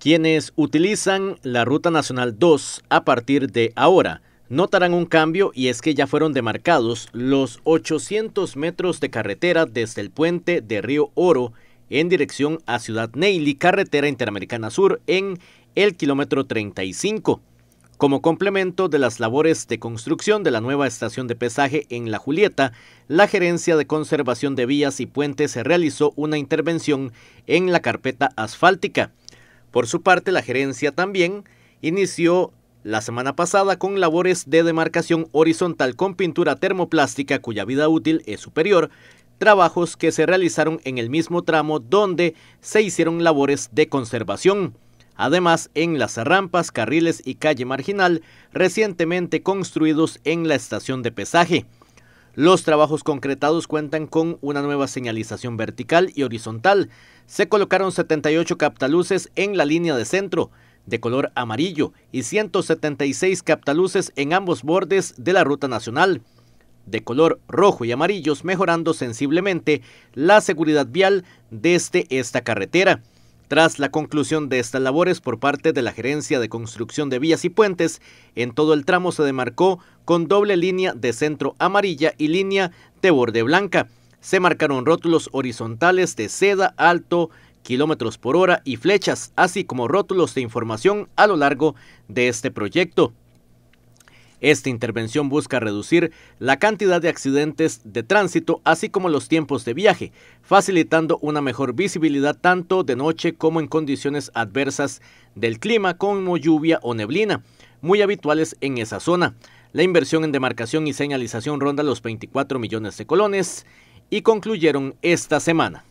Quienes utilizan la Ruta Nacional 2 a partir de ahora notarán un cambio y es que ya fueron demarcados los 800 metros de carretera desde el puente de Río Oro en dirección a Ciudad Neily, carretera interamericana sur en el kilómetro 35, como complemento de las labores de construcción de la nueva estación de pesaje en La Julieta, la Gerencia de Conservación de Vías y Puentes realizó una intervención en la carpeta asfáltica. Por su parte, la gerencia también inició la semana pasada con labores de demarcación horizontal con pintura termoplástica cuya vida útil es superior, trabajos que se realizaron en el mismo tramo donde se hicieron labores de conservación. Además, en las rampas, carriles y calle marginal recientemente construidos en la estación de pesaje. Los trabajos concretados cuentan con una nueva señalización vertical y horizontal. Se colocaron 78 captaluces en la línea de centro de color amarillo y 176 captaluces en ambos bordes de la ruta nacional de color rojo y amarillos, mejorando sensiblemente la seguridad vial desde esta carretera. Tras la conclusión de estas labores por parte de la Gerencia de Construcción de Vías y Puentes, en todo el tramo se demarcó con doble línea de centro amarilla y línea de borde blanca. Se marcaron rótulos horizontales de seda alto, kilómetros por hora y flechas, así como rótulos de información a lo largo de este proyecto. Esta intervención busca reducir la cantidad de accidentes de tránsito, así como los tiempos de viaje, facilitando una mejor visibilidad tanto de noche como en condiciones adversas del clima como lluvia o neblina, muy habituales en esa zona. La inversión en demarcación y señalización ronda los 24 millones de colones y concluyeron esta semana.